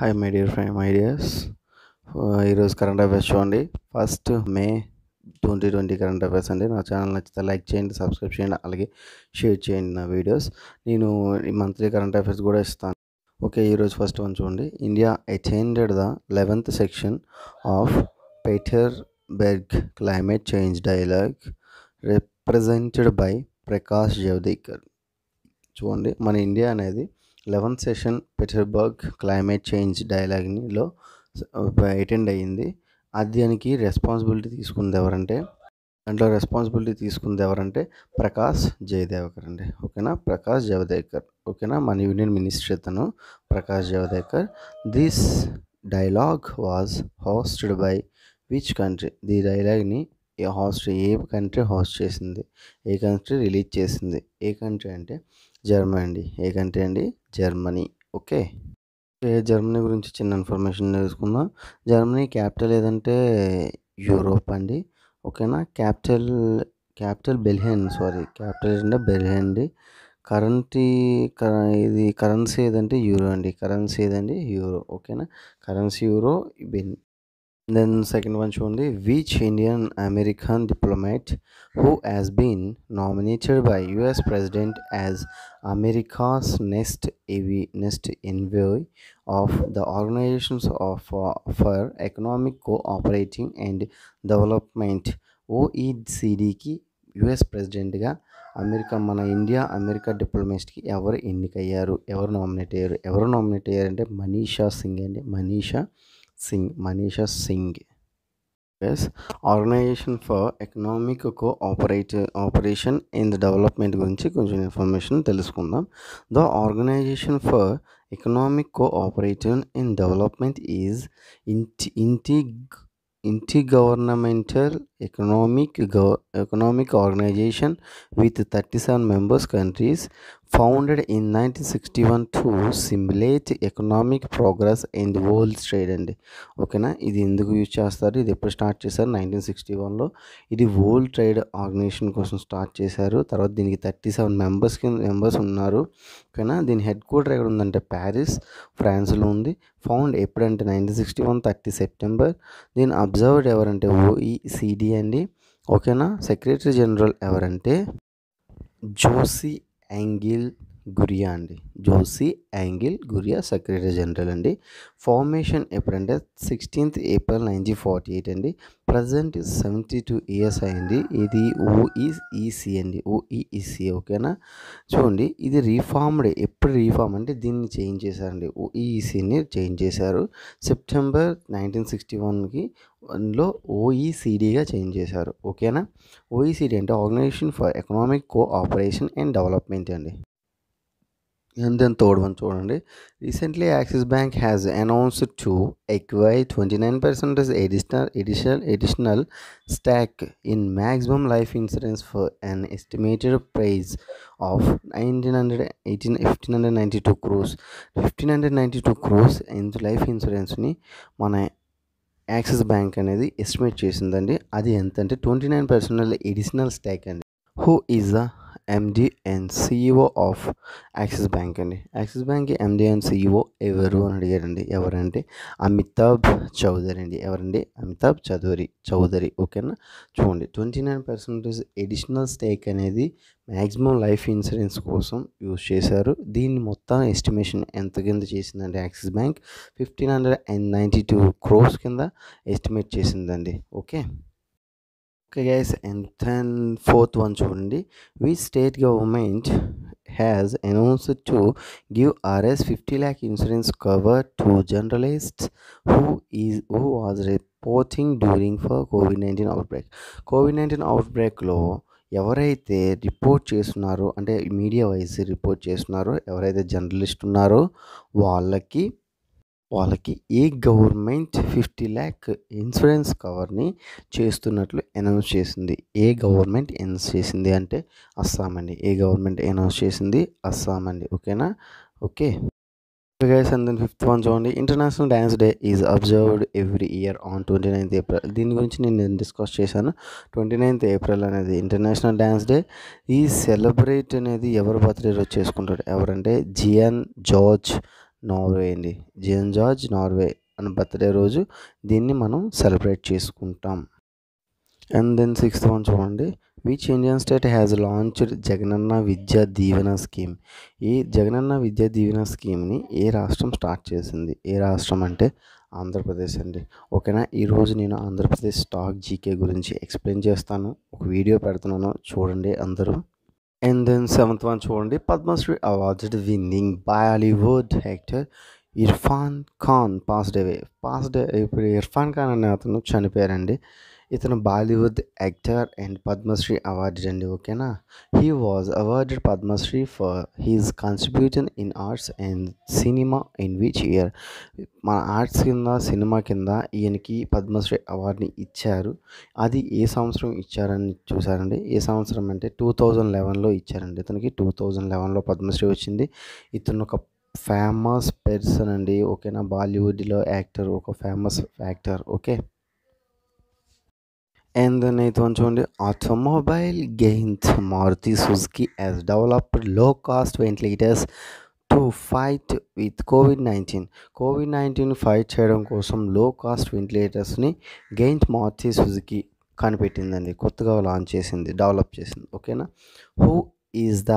Hi my dear friend ideas ఈరోజు current affairs చూడండి first May twenty twenty current affairs అండి నా channel నచ్చితే లైక్ చేయండి సబ్స్క్రైబ్ చేయండి అలాగే షేర్ చేయండి నా వీడియోస్ నేను ఈ మంత్లీ కరెంట్ అఫైర్స్ కూడా ఇస్తాను ఓకే ఈరోజు ఫస్ట్ వన్ చూడండి India attended the eleventh section of Petersberg climate change dialogue represented by Prakash Javadekar చూడండి మన ఇండియా అనేది eleventh session Petersberg climate change డైలాగ్లో అటెండ్ అయ్యింది దానికి రెస్పాన్సిబిలిటీ తీసుకుంది ఎవరంటే దాంట్లో రెస్పాన్సిబిలిటీ తీసుకుంది ఎవరంటే ప్రకాష్ జయదేవకర్ అండి ఓకేనా ప్రకాష్ జవదేకర్ ఓకేనా మన యూనియన్ మినిస్టర్ అతను Prakash Javadekar this dialogue was hosted by which country the డైలాగ్ని హాస్ట్ హోస్ట్ ఏ కంట్రీ హోస్ట్ చేసింది ఏ కంట్రీ రిలీజ్ చేసింది ఏ కంట్రీ అంటే జర్మనీ అండి ఏ కంట్రీ అండి జర్మనీ ఓకే జర్మనీ గురించి చిన్న ఇన్ఫర్మేషన్ తెలుసుకుందాం జర్మనీ క్యాపిటల్ ఏదంటే యూరోప్ అండి ఓకేనా capital capital Berlin sorry capital ఏంటంటే బెల్హెన్ అండి కరెంటీ ఇది కరెన్సీ ఏదంటే యూరో అండి కరెన్సీ ఏదండి యూరో ఓకేనా కరెన్సీ యూరో బెన్ దెన్ సెకండ్ వన్ చూడండి which Indian American diplomat who has been nominated by US president as America's next ఇవి next envoy of the organisations of for economic cooperating and development ఓఈసిడికి US ప్రెసిడెంట్గా America మన India America డిప్లొమేస్ట్కి ఎవరు ఎన్నికయ్యారు ఎవరు nominate అయ్యారు ఎవరు నామినేట్ అయ్యారంటే మనీషా సింగ్ అండి Manisha Singh Manisha Singh S organisation for economic cooperate operation in the development గురించి కొంచెం ఇన్ఫర్మేషన్ తెలుసుకుందాం the organisation for economic cooperative in development is inter inter inter governmental economic economic organisation with thirty seven members countries founded in nineteen sixty one to stimulate economic progress in the world trade అండి ఓకేనా ఇది ఎందుకు use చేస్తారు ఇది ఎప్పుడు start చేశారు nineteen sixty వన్లో ఇది వరల్డ్ ట్రేడ్ ఆర్గనైజేషన్ కోసం స్టార్ట్ చేశారు తర్వాత దీనికి థర్టీ సెవెన్ మెంబర్స్ కింద మెంబర్స్ ఉన్నారు ఓకేనా దీని హెడ్ క్వార్టర్ ఎక్కడ ఉందంటే ప్యారిస్ ఫ్రాన్స్లో ఉంది ఫౌండ్ ఎప్పుడంటే nineteen sixty one thirty September దీని అబ్జర్వ్డ్ ఎవరంటే ఓఈసిడి e అండి ఓకేనా సెక్రటరీ జనరల్ ఎవరంటే జోసి angle గురియా అండి Jose Angel Gurria secretary general అండి ఫార్మేషన్ ఎప్పుడంటే sixteenth April nineteen forty eight అండి ప్రజెంట్ సెవెంటీ టూ ఇయర్స్ అయింది ఇది ఓఈఈసీ అండి ఓఈఈసీ ఓకేనా చూడండి ఇది రీఫార్మ్డ్ ఎప్పుడు రీఫార్మ్ అంటే దీన్ని చేంజ్ చేశారండి ఓఈఈసీని చేంజ్ చేశారు సెప్టెంబర్ నైన్టీన్ సిక్స్టీ వన్కి వన్లో ఓఈసీడీగా చేంజ్ చేశారు ఓకేనా ఓఈసీడీ అంటే organisation for economic cooperation and development అండి దెన్ థర్డ్ వన్ చూడండి recently Axis bank has announced to acquire twenty nine percent additional additional additional stock in maximum life insurance for an estimated price of nineteen hundred eighteen fifteen hundred ninety two crores fifteen hundred ninety two crores in life ఇన్సూరెన్స్ని మన axis bank అనేది estimate చేసిందండి అది ఎంతంటే twenty nine percent additional stock అండి who is the MD and CEO of Axis bank అండి Axis bank MD and CEO ఎవరు అని అడిగారండి ఎవరంటే అమితాబ్ చౌదరి అండి ఎవరండి అమితాబ్ చౌదరి చౌదరి ఓకేనా చూడండి twenty nine percentage additional stake అనేది మ్యాక్సిమం లైఫ్ ఇన్సూరెన్స్ కోసం యూజ్ చేశారు దీన్ని మొత్తం ఎస్టిమేషన్ ఎంత కింద చేసిందండి Axis bank fifteen hundred and ninety two crores కింద ఎస్టిమేట్ చేసిందండి okay Okay guys and then fourth one చూడండి which state government has announced to give RS 50 lakh insurance cover to journalists who is who was reporting during for COVID-19 outbreak COVID-19 outbreak లో ఎవరైతే report చేస్తున్నారో అంటే media wise report చేస్తున్నారో ఎవరైతే journalist ఉన్నారో వాళ్ళకి వాళ్ళకి ఏ గవర్నమెంట్ ఫిఫ్టీ ల్యాక్ ఇన్సూరెన్స్ కవర్ని చేస్తున్నట్లు అనౌన్స్ చేసింది ఏ గవర్నమెంట్ అనౌన్స్ చేసింది అంటే అస్సాం అండి ఏ గవర్నమెంట్ అనౌన్స్ చేసింది అస్సాం అండి ఓకేనా ఓకే ఫిఫ్త్ వన్ చూడండి international dance day is observed every year on twenty ninth April దీని గురించి నేను డిస్కస్ చేశాను ట్వంటీ నైన్త్ ఏప్రిల్ అనేది ఇంటర్నేషనల్ డ్యాన్స్ డే ఈ సెలబ్రేట్ అనేది ఎవరు బర్త్డే రోజు చేసుకుంటారు ఎవరంటే జియన్ జార్జ్ నార్వే అండి జేన్ జార్జ్ నార్వే అని బర్త్డే రోజు దీన్ని మనం సెలబ్రేట్ చేసుకుంటాం అండ్ దెన్ సిక్స్త్ వన్ చూడండి which Indian state has launched Jagananna Vidya Deevena scheme ఈ జగనన్న విద్యా దీవెన స్కీమ్ని ఏ రాష్ట్రం స్టార్ట్ చేసింది ఏ రాష్ట్రం అంటే ఆంధ్రప్రదేశ్ అండి ఓకేనా ఈరోజు నేను ఆంధ్రప్రదేశ్ స్టాక్ జీకే గురించి ఎక్స్ప్లెయిన్ చేస్తాను ఒక వీడియో పెడుతున్నాను చూడండి అందరూ అండ్ దెన్ సెవెంత్ వన్ చూడండి Padmashri awarded winnowing Bollywood actor Irfan Khan passed away passed ఇప్పుడు ఇర్ఫాన్ ఖాన్ అనే అతను చనిపోయారండి ఇతను Bollywood actor and Padmashri awarded అండి ఓకేనా he was awarded Padmashri for his కాన్ట్రిబ్యూషన్ in arts and cinema in which year మన ఆర్ట్స్ కింద సినిమా కింద ఈయనకి పద్మశ్రీ అవార్డుని ఇచ్చారు అది ఏ సంవత్సరం ఇచ్చారని చూసారండి ఏ సంవత్సరం అంటే టూ థౌజండ్ లెవెన్లో ఇచ్చారండి ఇతనికి టూ థౌజండ్ లెవెన్లో పద్మశ్రీ వచ్చింది ఇతను ఒక ఫేమస్ పర్సన్ అండి ఓకేనా బాలీవుడ్లో యాక్టర్ ఒక famous actor okay And the ninth one చూడండి automobile gains Maruti Suzuki has developed low to fight with covid nineteen covid nineteen fight చేయడం కోసం లో కాస్ట్ వెంటిలేటర్స్ని గెయిన్స్ మారుతి సుజుకి కనిపెట్టిందండి కొత్తగా లాంచ్ చేసింది డెవలప్ చేసింది ఓకేనా who is the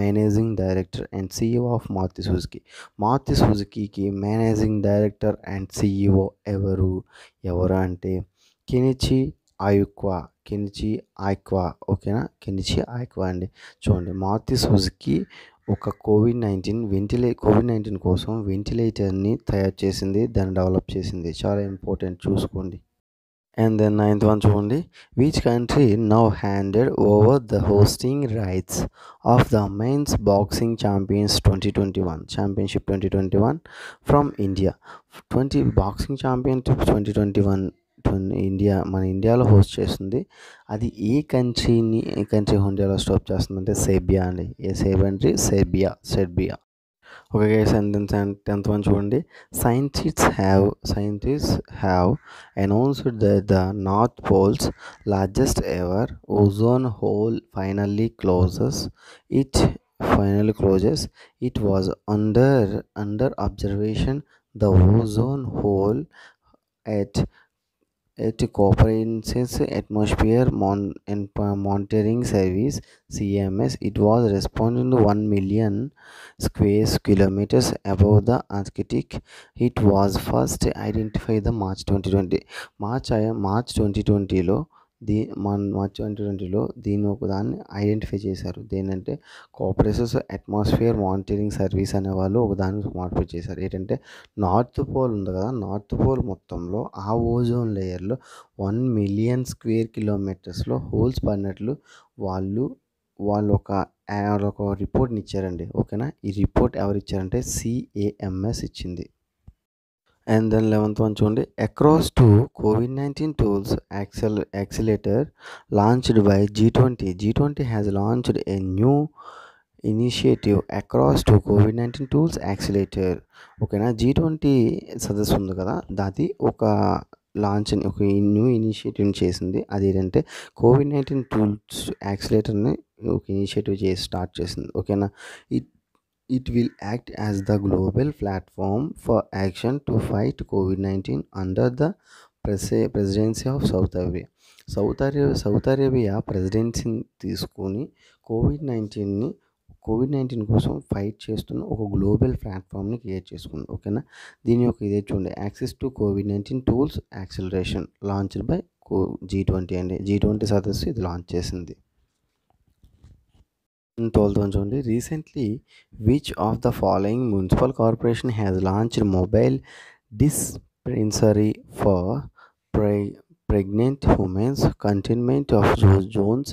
managing director and CEO of Maruti Suzuki Maruti సుజుకికి మేనేజింగ్ డైరెక్టర్ అండ్ సీఈఓ ఎవరు ఎవరు అంటే కెనిచి ఆయుక్వా కెనిచి ఆయక్వా ఓకేనా కెనిచి ఆయక్వా అండి చూడండి మారుతి సుజుకి ఒక కోవిడ్ నైన్టీన్ వెంటిలే కోవిడ్ నైన్టీన్ కోసం వెంటిలేటర్ని తయారు చేసింది దాన్ని డెవలప్ చేసింది చాలా ఇంపార్టెంట్ చూసుకోండి అండ్ దెన్ నైన్త్ వన్ చూడండి which country now handed over the hosting rights of the men's boxing champions twenty twenty one championship twenty twenty one from India twenty boxing championship twenty twenty one India మన ఇండియాలో host చేస్తుంది అది ఏ కంట్రీని ఏ country హోండియాలో stop అంటే సేబియా అండి ఏ సేబ్ అంటే సేబియా సెర్బియా ఒక సెంటెన్స్ వన్ చూడండి scientist have scientist have announced that the north pole's largest ever ozone hole finally closes it final closes it was under under observation the ozone hole at the comprehensive atmosphere mon- and monitoring service cms it was responding to 1 million square kilometers above the arctic it was first identified the march 2020 March, March twenty twenty low. దీ మన twenty ట్వంటీలో దీని ఒకదాన్ని identify చేశారు దేనంటే cooperations atmosphere monitoring service అనే వాళ్ళు ఒకదాన్ని మాడిఫై చేశారు ఏంటంటే నార్త్ పోల్ ఉంది కదా నార్త్ పోల్ మొత్తంలో ఆ ఓజోన్ లేయర్లో వన్ మిలియన్ స్క్వేర్ కిలోమీటర్స్లో హోల్స్ పడినట్లు వాళ్ళు వాళ్ళు ఒక ఒక రిపోర్ట్ని ఇచ్చారండి ఓకేనా ఈ రిపోర్ట్ ఎవరు ఇచ్చారంటే సిఏఎంఎస్ ఇచ్చింది అండ్ దెన్ లెవెన్త్ వన్ చూడండి across to COVID nineteen tools accel accelerator launched by G twenty G twenty has launched a new initiative across to COVID nineteen tools accelerator ఓకేనా జీ ట్వంటీ సదస్సు ఉంది కదా దాది ఒక launch ఒక new ఇనిషియేటివ్ని చేసింది అది ఏంటంటే కోవిడ్ నైన్టీన్ టూల్స్ యాక్సిలేటర్ని ఒక ఇనిషియేటివ్ చేసి స్టార్ట్ చేసింది ఓకేనా ఈ it will act as the global platform for action to fight COVID 19 under the presidency of Saudi Arabia Saudi Arabia Saudi Arabia ప్రెసిడెన్సీని తీసుకొని కోవిడ్ నైన్టీన్ని కోవిడ్ నైన్టీన్ కోసం ఫైట్ చేస్తున్న ఒక గ్లోబల్ ప్లాట్ఫామ్ని క్రియేట్ చేసుకుంది ఓకేనా దీని యొక్క ఇదే చూడండి access to COVID nineteen tools acceleration launched by co G twenty అండి జీ ట్వంటీ సదస్సు ఇది లాంచ్ చేసింది ట్వెల్త్ వన్ చూడండి recently which of the following municipal corporation has launched mobile dispensary for pre pregnant women's containment of zones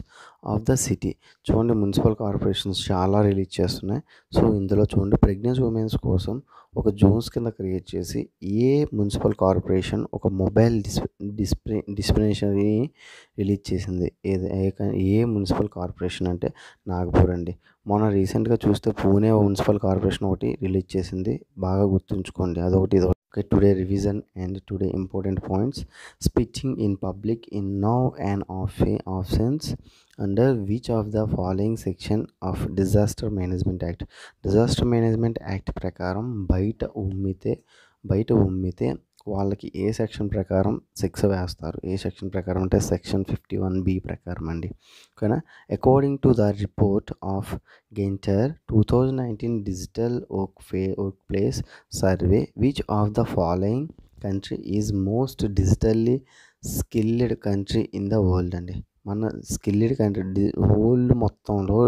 of the city చూడండి municipal corporations చాలా release చేస్తున్నాయి so ఇందులో చూడండి ప్రెగ్నెంట్ ఉమెన్స్ కోసం ఒక జోన్స్ కింద క్రియేట్ చేసి ఏ మున్సిపల్ కార్పొరేషన్ ఒక మొబైల్ డిస్ప్లే డిస్ప్లినేషనరీ రిలీజ్ చేసింది ఏది ఏ మున్సిపల్ కార్పొరేషన్ అంటే నాగపూర్ అండి మొన్న రీసెంట్గా చూస్తే పూణే మున్సిపల్ కార్పొరేషన్ ఒకటి రిలీజ్ చేసింది బాగా గుర్తుంచుకోండి అదొకటి ఇదొకటి okay today revision and today important points speaking in public in now and offence under which of the following section of disaster management act disaster management act prakaram బయట umite బయట umite వాళ్ళకి ఏ section ప్రకారం శిక్ష వేస్తారు ఏ section ప్రకారం అంటే section fifty one B ప్రకారం అండి ఓకేనా according to the report of Gartner two thousand nineteen digital work ఫే workplace survey which of the following country is most digitally skilled country in the world అండి మన skilled country world మొత్తంలో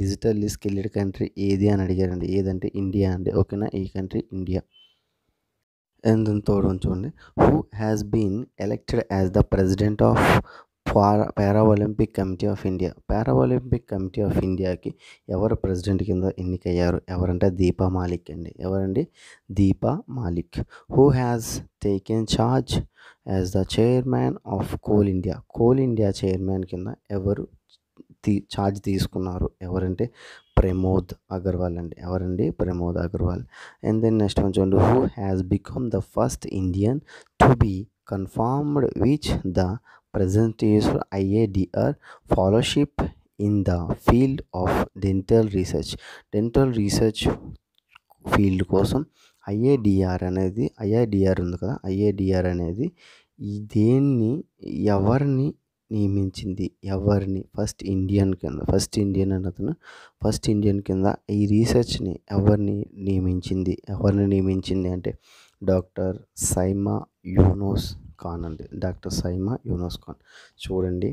digitally skilled country ఏది అని అడిగారండి ఏదంటే India అండి ఓకేనా ఈ కంట్రీ ఇండియా అండ్ దాని చూడండి who has been elected as the president of para para Olympic committee of India para Olympic committee of ఇండియాకి ఎవరు ప్రెసిడెంట్ కింద ఎన్నికయ్యారు ఎవరంటే దీపా మాలిక్ అండి ఎవరండి Deepa Malik who has taken charge as the chairman of Coal India Coal India chairman కింద ఎవరు తీ ఛార్జ్ తీసుకున్నారు ఎవరంటే ప్రమోద్ అగర్వాల్ అండి ఎవరండి Pramod Agarwal and then next one చూడండి who has become the first Indian to be confirmed which the prestigious IADR fellowship in the field of dental research dental research field కోసం IADR అనేది ఐఐడిఆర్ ఉంది కదా ఐఏడిఆర్ అనేది దేన్ని ఎవరిని నియమించింది ఎవరిని ఫస్ట్ ఇండియన్ కింద ఫస్ట్ ఇండియన్ అన్నతను ఫస్ట్ ఇండియన్ కింద ఈ రీసెర్చ్ని ఎవరిని నియమించింది ఎవరిని నియమించింది అంటే డాక్టర్ సైమా యూనోస్ ఖాన్ అండి డాక్టర్ సైమా యూనోస్ ఖాన్ చూడండి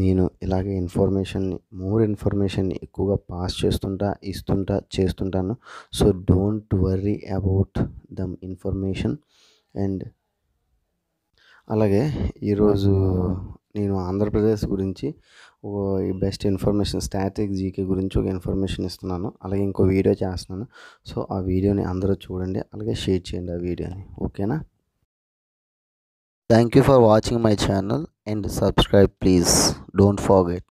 నేను ఇలాగే ఇన్ఫర్మేషన్ని మోర్ ఇన్ఫర్మేషన్ని ఎక్కువగా పాస్ చేస్తుంటా ఇస్తుంటా చేస్తుంటాను so don't worry about them information and అలాగే ఈరోజు నేను ఆంధ్రప్రదేశ్ గురించి ఈ బెస్ట్ ఇన్ఫర్మేషన్ స్టాటిక్ జీకే గురించి ఒక ఇన్ఫర్మేషన్ ఇస్తున్నాను అలాగే ఇంకో వీడియో చేస్తున్నాను సో ఆ వీడియోని అందరూ చూడండి అలాగే షేర్ చేయండి ఆ వీడియోని ఓకేనా thank you for watching my channel and subscribe please don't forget